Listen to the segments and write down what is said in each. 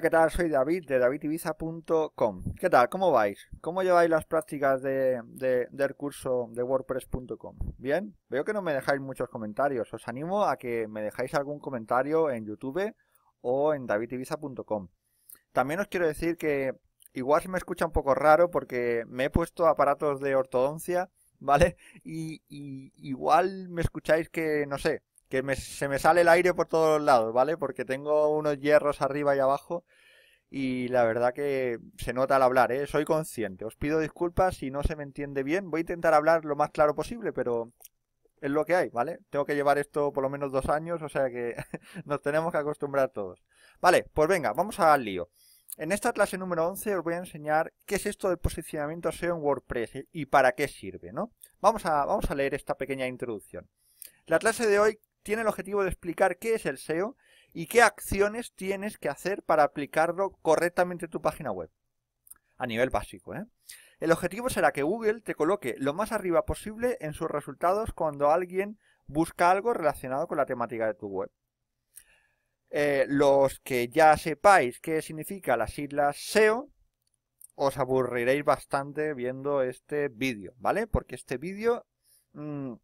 ¿qué tal? Soy David de davidibiza.com. ¿Qué tal? ¿Cómo vais? ¿Cómo lleváis las prácticas del curso de wordpress.com? ¿Bien? Veo que no me dejáis muchos comentarios. Os animo a que me dejáis algún comentario en YouTube o en davidibiza.com. También os quiero decir que igual se me escucha un poco raro porque me he puesto aparatos de ortodoncia, ¿vale? y igual me escucháis que, no sé, que me, se me sale el aire por todos lados, ¿vale? Porque tengo unos hierros arriba y abajo y la verdad que se nota al hablar, ¿eh? Soy consciente. Os pido disculpas si no se me entiende bien. Voy a intentar hablar lo más claro posible, pero es lo que hay, ¿vale? Tengo que llevar esto por lo menos dos años, o sea que nos tenemos que acostumbrar todos. Vale, pues venga, vamos al lío. En esta clase número 11 os voy a enseñar qué es esto del posicionamiento SEO en WordPress y para qué sirve, ¿no? Vamos a, vamos a leer esta pequeña introducción. La clase de hoy tiene el objetivo de explicar qué es el SEO y qué acciones tienes que hacer para aplicarlo correctamente en tu página web. A nivel básico, ¿eh? El objetivo será que Google te coloque lo más arriba posible en sus resultados cuando alguien busca algo relacionado con la temática de tu web. Eh, los que ya sepáis qué significa las islas SEO, os aburriréis bastante viendo este vídeo, ¿vale? Porque este vídeo mm,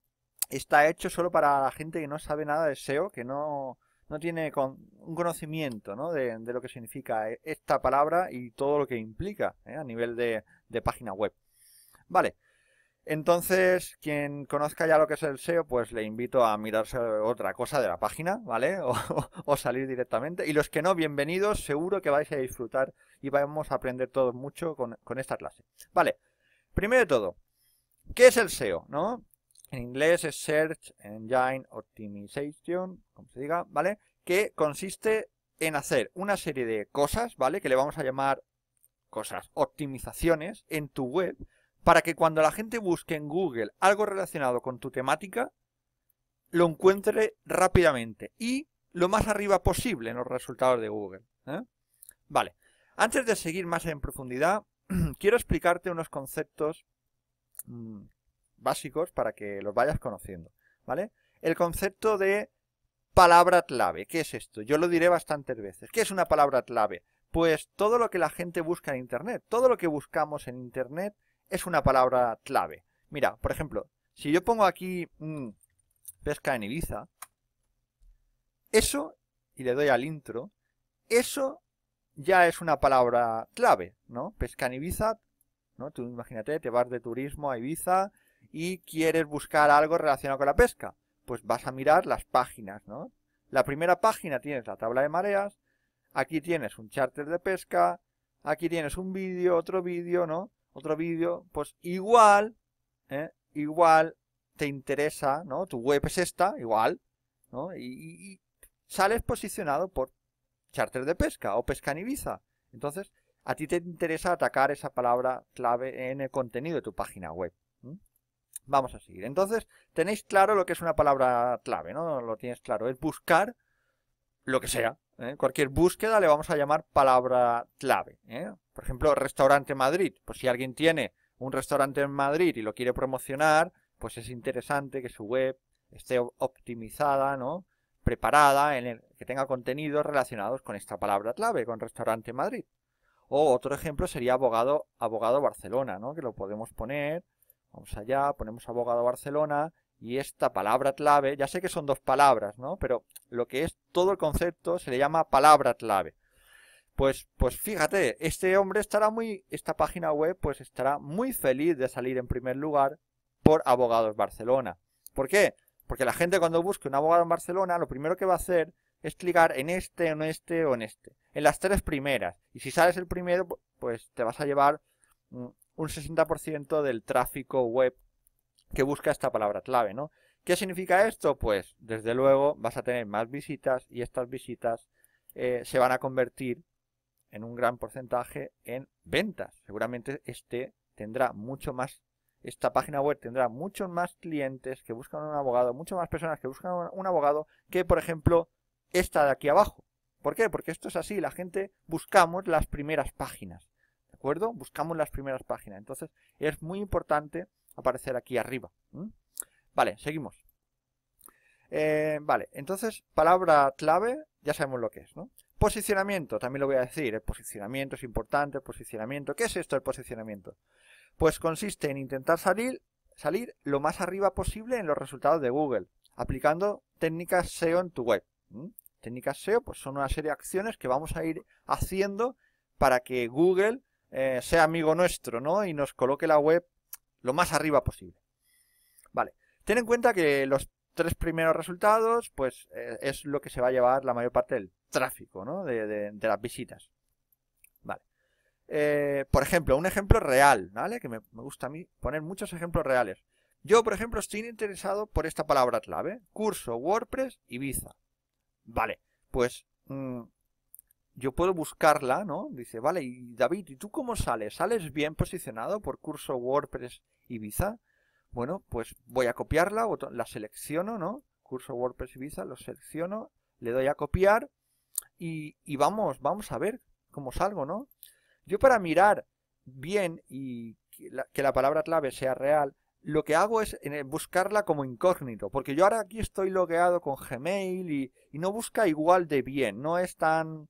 está hecho solo para la gente que no sabe nada de SEO, que no, tiene un conocimiento de, lo que significa eh, esta palabra y todo lo que implica ¿eh? a nivel de, página web. Vale, entonces quien conozca ya lo que es el SEO, pues le invito a mirarse otra cosa de la página, ¿vale? O, salir directamente. Y los que no, bienvenidos, seguro que vais a disfrutar y vamos a aprender todos mucho con, con esta clase. Vale, primero de todo, ¿qué es el SEO? ¿No? en inglés es Search Engine Optimization, como se diga, ¿vale? Que consiste en hacer una serie de cosas, ¿vale? Que le vamos a llamar cosas, optimizaciones en tu web, para que cuando la gente busque en Google algo relacionado con tu temática, lo encuentre rápidamente y lo más arriba posible en los resultados de Google. ¿eh? Vale, antes de seguir más en profundidad, quiero explicarte unos conceptos mm, básicos para que los vayas conociendo, ¿vale? El concepto de palabra clave, ¿qué es esto? Yo lo diré bastantes veces. ¿Qué es una palabra clave? Pues todo lo que la gente busca en Internet, todo lo que buscamos en Internet es una palabra clave. Mira, por ejemplo, si yo pongo aquí mm, pesca en Ibiza, eso, y le doy al intro, eso ya es una palabra clave, ¿no? Pesca en Ibiza, ¿no? Tú imagínate, te vas de turismo a Ibiza y quieres buscar algo relacionado con la pesca, pues vas a mirar las páginas, ¿no? La primera página tienes la tabla de mareas, aquí tienes un charter de pesca, aquí tienes un vídeo, otro vídeo, ¿no? Otro vídeo, pues igual, ¿eh? igual te interesa, ¿no? Tu web es esta, igual, ¿no? Y, y sales posicionado por charter de pesca o pesca en Ibiza. Entonces, a ti te interesa atacar esa palabra clave en el contenido de tu página web. Vamos a seguir. Entonces, tenéis claro lo que es una palabra clave, ¿no? Lo tienes claro. Es buscar lo que sea. ¿eh? Cualquier búsqueda le vamos a llamar palabra clave. ¿eh? Por ejemplo, restaurante Madrid. Pues si alguien tiene un restaurante en Madrid y lo quiere promocionar, pues es interesante que su web esté optimizada, ¿no? Preparada, en que tenga contenidos relacionados con esta palabra clave, con restaurante Madrid. O otro ejemplo sería abogado, abogado Barcelona, ¿no? Que lo podemos poner Vamos allá, ponemos abogado Barcelona y esta palabra clave, ya sé que son dos palabras, ¿no? Pero lo que es todo el concepto se le llama palabra clave. Pues, pues fíjate, este hombre estará muy, esta página web pues estará muy feliz de salir en primer lugar por Abogados Barcelona. ¿Por qué? Porque la gente cuando busque un abogado en Barcelona, lo primero que va a hacer es clicar en este, en este o en este. En las tres primeras. Y si sales el primero, pues te vas a llevar mm, un 60% del tráfico web que busca esta palabra clave, ¿no? ¿Qué significa esto? Pues desde luego vas a tener más visitas y estas visitas eh, se van a convertir en un gran porcentaje en ventas. Seguramente este tendrá mucho más, esta página web tendrá muchos más clientes que buscan un abogado, muchas más personas que buscan un abogado que, por ejemplo, esta de aquí abajo. ¿Por qué? Porque esto es así, la gente buscamos las primeras páginas acuerdo? Buscamos las primeras páginas. Entonces, es muy importante aparecer aquí arriba. Vale, seguimos. Eh, vale, entonces, palabra clave, ya sabemos lo que es, Posicionamiento, también lo voy a decir. El posicionamiento es importante, posicionamiento. ¿Qué es esto el posicionamiento? Pues consiste en intentar salir, salir lo más arriba posible en los resultados de Google, aplicando técnicas SEO en tu web. Técnicas SEO pues son una serie de acciones que vamos a ir haciendo para que Google eh, sea amigo nuestro, ¿no? Y nos coloque la web lo más arriba posible. Vale. Ten en cuenta que los tres primeros resultados, pues eh, es lo que se va a llevar la mayor parte del tráfico, ¿no? De, las visitas. Vale. Eh, por ejemplo, un ejemplo real, ¿vale? Que me, gusta a mí poner muchos ejemplos reales. Yo, por ejemplo, estoy interesado por esta palabra clave. Curso WordPress Ibiza. Vale. Pues mm, yo puedo buscarla, ¿no? Dice, vale, y David, ¿y tú cómo sales? ¿Sales bien posicionado por curso WordPress Ibiza? Bueno, pues voy a copiarla, la selecciono, ¿no? Curso WordPress Ibiza, lo selecciono, le doy a copiar y, vamos, vamos a ver cómo salgo, ¿no? Yo para mirar bien y que la, palabra clave sea real, lo que hago es eh, buscarla como incógnito, porque yo ahora aquí estoy logueado con Gmail y, y no busca igual de bien, no es tan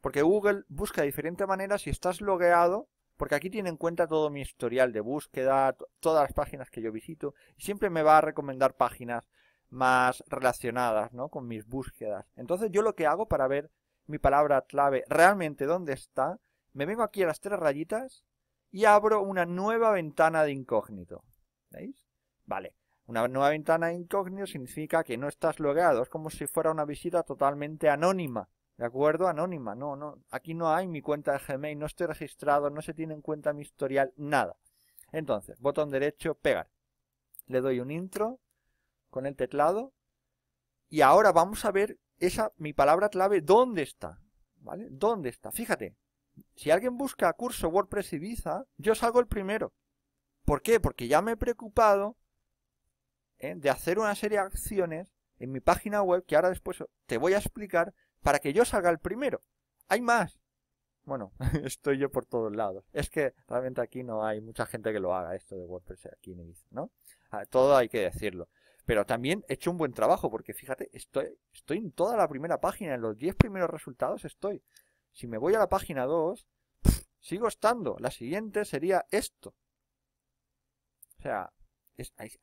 porque Google busca de diferente manera si estás logueado, porque aquí tiene en cuenta todo mi historial de búsqueda, todas las páginas que yo visito, y siempre me va a recomendar páginas más relacionadas ¿no? con mis búsquedas. Entonces yo lo que hago para ver mi palabra clave realmente dónde está, me vengo aquí a las tres rayitas y abro una nueva ventana de incógnito. ¿Veis? Vale. Una nueva ventana de incógnito significa que no estás logueado, es como si fuera una visita totalmente anónima. ¿De acuerdo? Anónima, no, no. Aquí no hay mi cuenta de Gmail, no estoy registrado, no se tiene en cuenta mi historial, nada. Entonces, botón derecho, pegar. Le doy un intro con el teclado. Y ahora vamos a ver esa, mi palabra clave, ¿dónde está? ¿Vale? ¿Dónde está? Fíjate, si alguien busca curso WordPress Ibiza, yo salgo el primero. ¿Por qué? Porque ya me he preocupado ¿eh? de hacer una serie de acciones en mi página web que ahora después te voy a explicar para que yo salga el primero. Hay más. Bueno, estoy yo por todos lados. Es que realmente aquí no hay mucha gente que lo haga esto de WordPress aquí en Ibiza, ¿no? Ah, todo hay que decirlo. Pero también he hecho un buen trabajo porque fíjate, estoy, estoy en toda la primera página, en los 10 primeros resultados estoy. Si me voy a la página 2, sigo estando. La siguiente sería esto. O sea,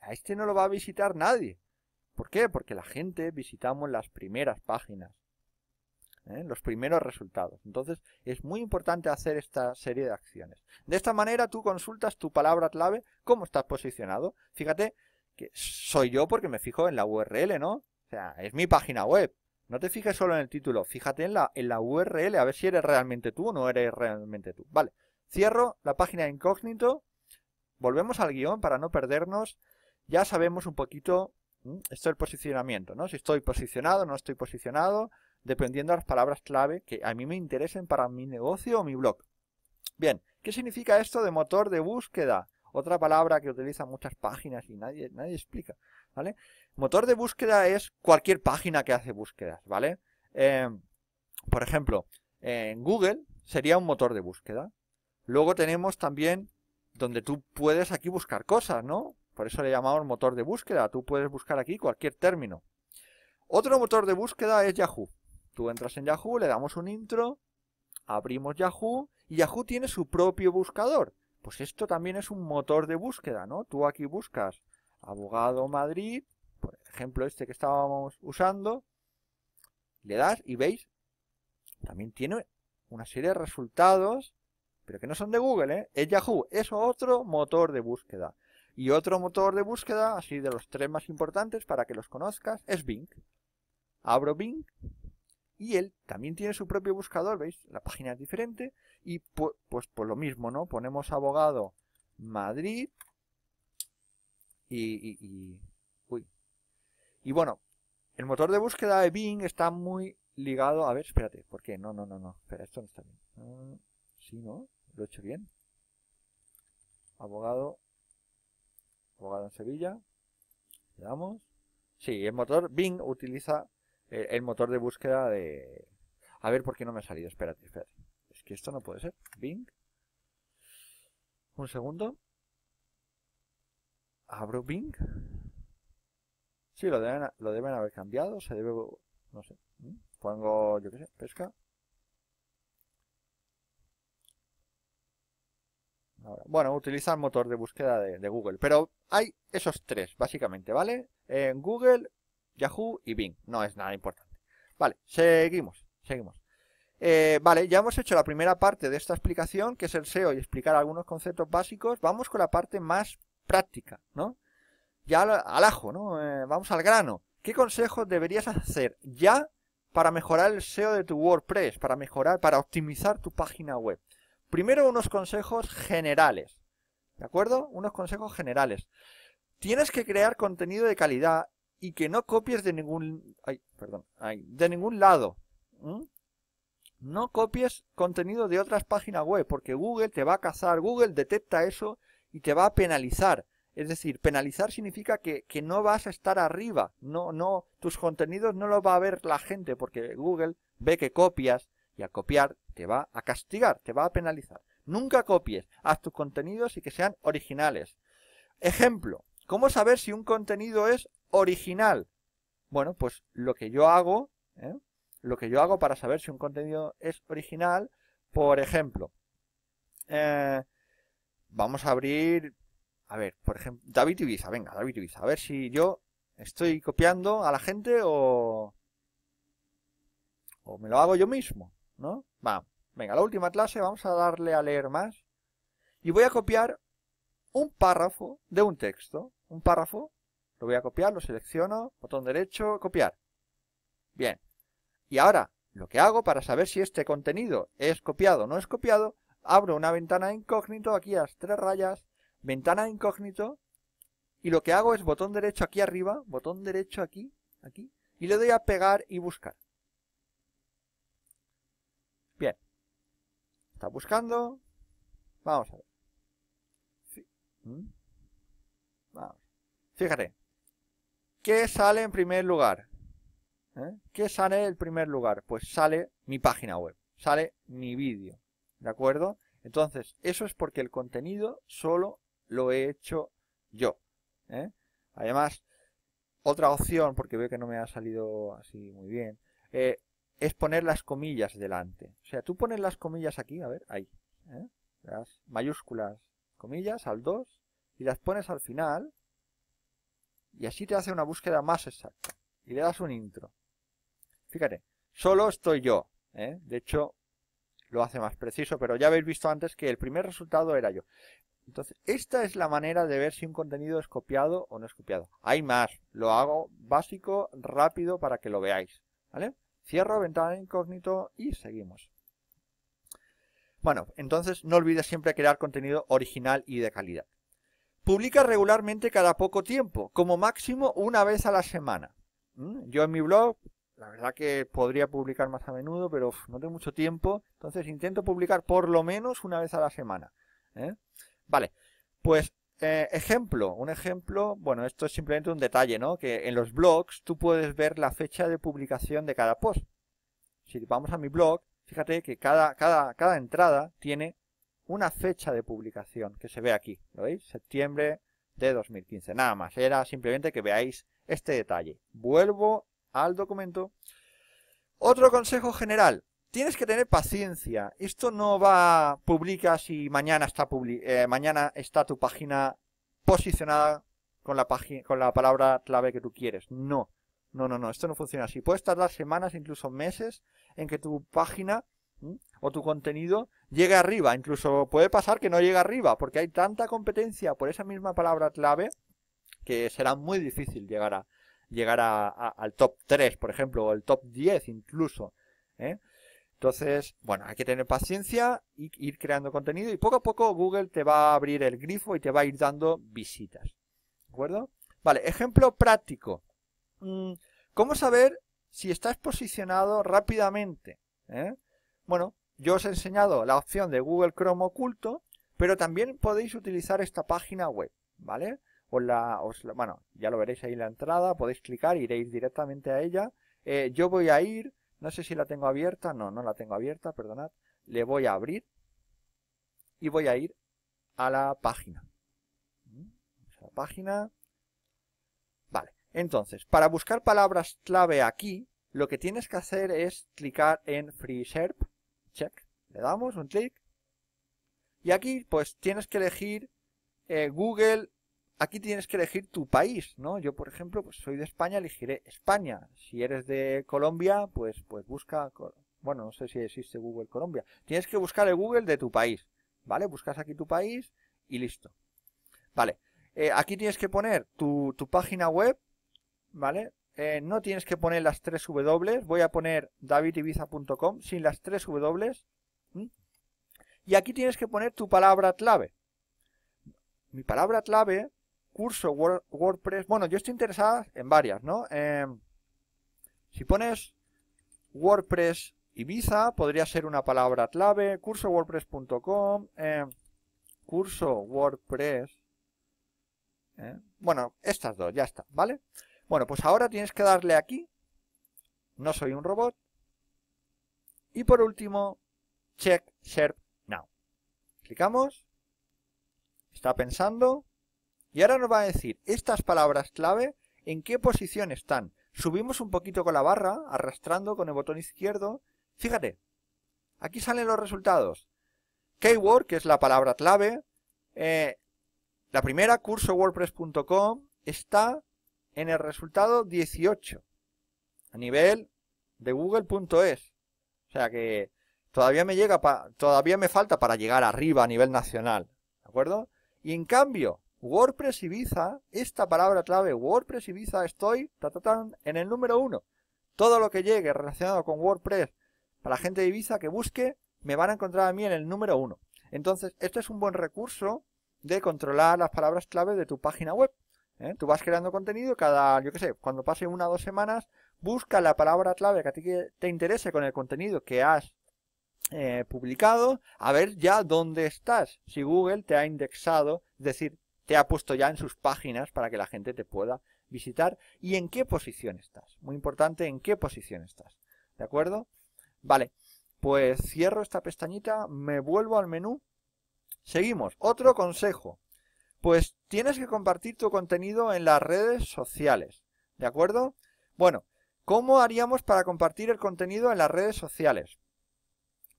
a este no lo va a visitar nadie. ¿Por qué? Porque la gente visitamos las primeras páginas. ¿eh? los primeros resultados. Entonces es muy importante hacer esta serie de acciones. De esta manera tú consultas tu palabra clave, cómo estás posicionado. Fíjate que soy yo porque me fijo en la URL, ¿no? O sea, es mi página web. No te fijes solo en el título, fíjate en la, en la URL, a ver si eres realmente tú o no eres realmente tú. Vale, cierro la página de incógnito, volvemos al guión para no perdernos. Ya sabemos un poquito esto del posicionamiento, ¿no? Si estoy posicionado, no estoy posicionado, dependiendo de las palabras clave que a mí me interesen para mi negocio o mi blog. Bien, ¿qué significa esto de motor de búsqueda? Otra palabra que utilizan muchas páginas y nadie, nadie explica, ¿vale? Motor de búsqueda es cualquier página que hace búsquedas, ¿vale? Eh, por ejemplo, en Google sería un motor de búsqueda. Luego tenemos también donde tú puedes aquí buscar cosas, ¿no? Por eso le llamamos motor de búsqueda. Tú puedes buscar aquí cualquier término. Otro motor de búsqueda es Yahoo. Tú entras en Yahoo, le damos un intro, abrimos Yahoo y Yahoo tiene su propio buscador. Pues esto también es un motor de búsqueda, ¿no? Tú aquí buscas abogado Madrid, por ejemplo este que estábamos usando, le das y veis, también tiene una serie de resultados, pero que no son de Google, ¿eh? Es Yahoo, es otro motor de búsqueda. Y otro motor de búsqueda, así de los tres más importantes para que los conozcas, es Bing. Abro Bing y él también tiene su propio buscador, ¿veis? La página es diferente. Y pues, por lo mismo, ¿no? Ponemos abogado Madrid. Y, uy. y bueno, el motor de búsqueda de Bing está muy ligado. A ver, espérate, ¿por qué? No, no, no, no. Espera, esto no está bien. Mm, sí, ¿no? Lo he hecho bien. Abogado. Abogado en Sevilla. Le damos. Sí, el motor Bing utiliza el, motor de búsqueda de... A ver por qué no me ha salido, espérate, Es que esto no puede ser. Bing. Un segundo. Abro Bing. Sí, lo deben, lo deben haber cambiado, se debe... No sé. Mm, pongo, yo qué sé, pesca. bueno, utiliza el motor de búsqueda de, de, Google. Pero hay esos tres, básicamente, ¿vale? En Google, Yahoo y Bing. No es nada importante. Vale, seguimos, seguimos. Eh, vale, ya hemos hecho la primera parte de esta explicación, que es el SEO y explicar algunos conceptos básicos. Vamos con la parte más práctica, ¿no? Ya al, ajo, ¿no? Eh, vamos al grano. ¿Qué consejos deberías hacer ya para mejorar el SEO de tu WordPress, para mejorar, para optimizar tu página web? Primero unos consejos generales, ¿de acuerdo? Unos consejos generales. Tienes que crear contenido de calidad y que no copies de ningún, perdón, de ningún lado. No copies contenido de otras páginas web, porque Google te va a cazar, Google detecta eso y te va a penalizar. Es decir, penalizar significa que, no vas a estar arriba, no, no, tus contenidos no los va a ver la gente, porque Google ve que copias y a copiar te va a castigar, te va a penalizar. Nunca copies, haz tus contenidos y que sean originales. Ejemplo, ¿cómo saber si un contenido es original. Bueno, pues lo que yo hago, ¿eh? lo que yo hago para saber si un contenido es original, por ejemplo, eh, vamos a abrir, a ver, por ejemplo, David Ibiza, venga, David Ibiza, a ver si yo estoy copiando a la gente o, o me lo hago yo mismo, ¿no? Va, venga, la última clase vamos a darle a leer más y voy a copiar un párrafo de un texto, un párrafo lo voy a copiar, lo selecciono, botón derecho, copiar. Bien. Y ahora, lo que hago para saber si este contenido es copiado o no es copiado, abro una ventana incógnito, aquí a las tres rayas, ventana incógnito, y lo que hago es botón derecho aquí arriba, botón derecho aquí, aquí, y le doy a pegar y buscar. Bien. Está buscando. Vamos a ver. ¿Mm? Vamos. Fíjate, ¿Qué sale en primer lugar? ¿Eh? ¿Qué sale en primer lugar? Pues sale mi página web, sale mi vídeo, ¿de acuerdo? Entonces, eso es porque el contenido solo lo he hecho yo. ¿eh? Además, otra opción, porque veo que no me ha salido así muy bien, eh, es poner las comillas delante. O sea, tú pones las comillas aquí, a ver, ahí. Las mayúsculas, comillas, al 2, y las pones al final, y así te hace una búsqueda más exacta. Y le das un intro. Fíjate, solo estoy yo. ¿eh? De hecho, lo hace más preciso, pero ya habéis visto antes que el primer resultado era yo. Entonces, esta es la manera de ver si un contenido es copiado o no es copiado. Hay más, lo hago básico, rápido, para que lo veáis. Cierro ventana incógnito y seguimos. Bueno, entonces no olvides siempre crear contenido original y de calidad. Publica regularmente cada poco tiempo, como máximo una vez a la semana. Mm, yo en mi blog, la verdad que podría publicar más a menudo, pero no tengo mucho tiempo, entonces intento publicar por lo menos una vez a la semana. ¿eh? Vale, pues eh, ejemplo, un ejemplo, bueno, esto es simplemente un detalle, ¿no? Que en los blogs tú puedes ver la fecha de publicación de cada post. Si vamos a mi blog, fíjate que cada, cada, cada entrada tiene una fecha de publicación que se ve aquí, ¿lo veis? Septiembre de 2015, nada más, era simplemente que veáis este detalle. Vuelvo al documento. Otro consejo general, tienes que tener paciencia. Esto no va, publica si mañana está, eh, mañana está tu página posicionada con la, con la palabra clave que tú quieres. No, no, no, no, esto no funciona así. Puedes tardar semanas, incluso meses, en que tu página o tu contenido llegue arriba. Incluso puede pasar que no llegue arriba, porque hay tanta competencia por esa misma palabra clave que será muy difícil llegar, a, llegar a, al top 3, por ejemplo, o el top 10 incluso. ¿eh? Entonces, bueno, hay que tener paciencia y ir creando contenido y poco a poco Google te va a abrir el grifo y te va a ir dando visitas. ¿De acuerdo? Vale, ejemplo práctico. Mm, ¿Cómo saber si estás posicionado rápidamente? ¿eh? Bueno, yo os he enseñado la opción de Google Chrome oculto, pero también podéis utilizar esta página web, ¿vale? O la, bueno, ya lo veréis ahí en la entrada, podéis clicar, iréis directamente a ella. Eh, yo voy a ir, no sé si la tengo abierta, no, no la tengo abierta, perdonad. Le voy a abrir y voy a ir a la página. Mm, la página. Vale, entonces, para buscar palabras clave aquí, lo que tienes que hacer es clicar en FreeSERP check, le damos un clic. Y aquí pues tienes que elegir eh, Google, aquí tienes que elegir tu país, ¿no? Yo por ejemplo pues soy de España, elegiré España. Si eres de Colombia, pues, pues busca, bueno, no sé si existe Google Colombia. Tienes que buscar el Google de tu país, ¿vale? Buscas aquí tu país y listo. Vale, eh, aquí tienes que poner tu, tu página web, ¿vale? Eh, no tienes que poner las tres W, voy a poner davidibiza.com sin las tres W. Y aquí tienes que poner tu palabra clave. Mi palabra clave, curso WordPress, bueno, yo estoy interesada en varias, ¿no? Em, si pones WordPress Ibiza, podría ser una palabra clave, curso WordPress.com, em, curso WordPress. ¿eh? bueno, estas dos, ya está, ¿vale? Bueno, pues ahora tienes que darle aquí, no soy un robot, y por último, check share Now. Clicamos, está pensando, y ahora nos va a decir estas palabras clave en qué posición están. Subimos un poquito con la barra, arrastrando con el botón izquierdo. Fíjate, aquí salen los resultados. Keyword, que es la palabra clave. Eh, la primera, cursowordpress.com, está en el resultado 18 a nivel de Google.es. O sea que todavía me llega todavía me falta para llegar arriba a nivel nacional, ¿de acuerdo? Y en cambio, WordPress Ibiza, esta palabra clave WordPress Ibiza estoy ta, en el número uno. Todo lo que llegue relacionado con WordPress para la gente de Ibiza que busque me van a encontrar a mí en el número uno. Entonces, esto es un buen recurso de controlar las palabras clave de tu página web. ¿eh? Tú vas creando contenido cada, yo qué sé, cuando pase una o dos semanas, busca la palabra clave que a ti te interese con el contenido que has eh, publicado, a ver ya dónde estás, si Google te ha indexado, es decir, te ha puesto ya en sus páginas para que la gente te pueda visitar y en qué posición estás. Muy importante, en qué posición estás. ¿De acuerdo? Vale, pues cierro esta pestañita, me vuelvo al menú. Seguimos, otro consejo. Pues tienes que compartir tu contenido en las redes sociales. ¿De acuerdo? Bueno, ¿cómo haríamos para compartir el contenido en las redes sociales?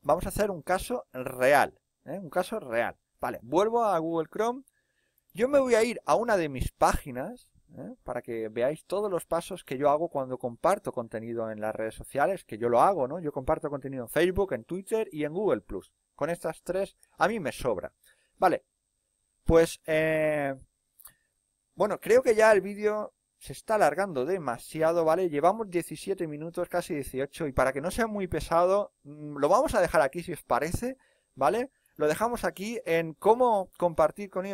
Vamos a hacer un caso real. ¿eh? Un caso real. Vale, vuelvo a Google Chrome. Yo me voy a ir a una de mis páginas ¿eh? para que veáis todos los pasos que yo hago cuando comparto contenido en las redes sociales, que yo lo hago, ¿no? Yo comparto contenido en Facebook, en Twitter y en Google Con estas tres a mí me sobra. Vale, pues, eh, bueno, creo que ya el vídeo se está alargando demasiado, ¿vale? Llevamos 17 minutos, casi 18, y para que no sea muy pesado, mm, lo vamos a dejar aquí si os parece, ¿vale? Lo dejamos aquí en cómo compartir con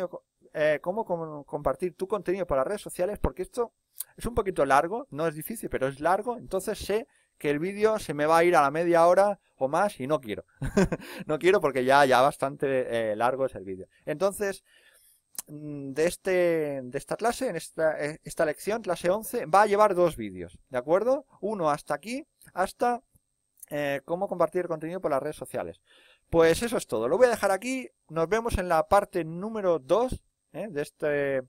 eh, cómo compartir tu contenido para redes sociales, porque esto es un poquito largo, no es difícil, pero es largo, entonces sé que el vídeo se me va a ir a la media hora o más y no quiero. no quiero porque ya, ya bastante eh, largo es el vídeo. Entonces, mm, de, este, de esta clase, en esta, eh, lección, clase 11, va a llevar dos vídeos, ¿de acuerdo? Uno hasta aquí, hasta eh, cómo compartir contenido por las redes sociales. Pues eso es todo, lo voy a dejar aquí, nos vemos en la parte número 2 de, este, de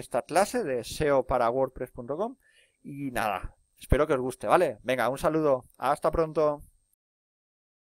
esta clase de SEO para WordPress.com y nada, Espero que os guste, ¿vale? Venga, un saludo. Hasta pronto.